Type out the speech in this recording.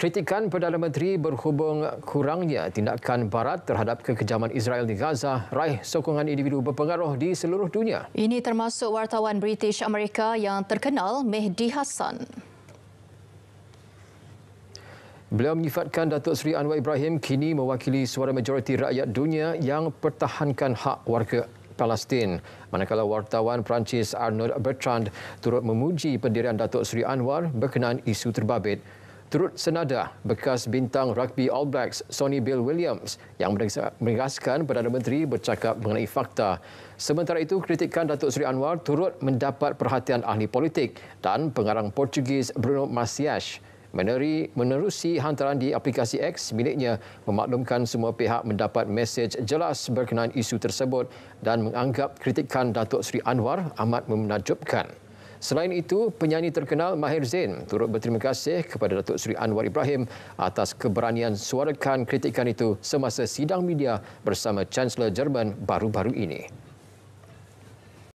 Kritikan Perdana Menteri berhubung kurangnya tindakan barat terhadap kekejaman Israel di Gaza raih sokongan individu berpengaruh di seluruh dunia. Ini termasuk wartawan British Amerika yang terkenal Mehdi Hassan. Beliau menyifatkan Datuk Seri Anwar Ibrahim kini mewakili suara majoriti rakyat dunia yang pertahankan hak warga Palestin. Manakala wartawan Perancis Arnold Bertrand turut memuji pendirian Datuk Seri Anwar berkenaan isu terbabit Turut senada bekas bintang rugby All Blacks Sonny Bill Williams yang menegaskan Perdana Menteri bercakap mengenai fakta. Sementara itu, kritikan Datuk Seri Anwar turut mendapat perhatian ahli politik dan pengarang Portugis Bruno Macias menerusi hantaran di aplikasi X miliknya memaklumkan semua pihak mendapat mesej jelas berkenaan isu tersebut dan menganggap kritikan Datuk Seri Anwar amat menajubkan. Selain itu, penyanyi terkenal Mahir Zain turut berterima kasih kepada Datuk Seri Anwar Ibrahim atas keberanian suarakan kritikan itu semasa sidang media bersama Chancellor Jerman baru-baru ini.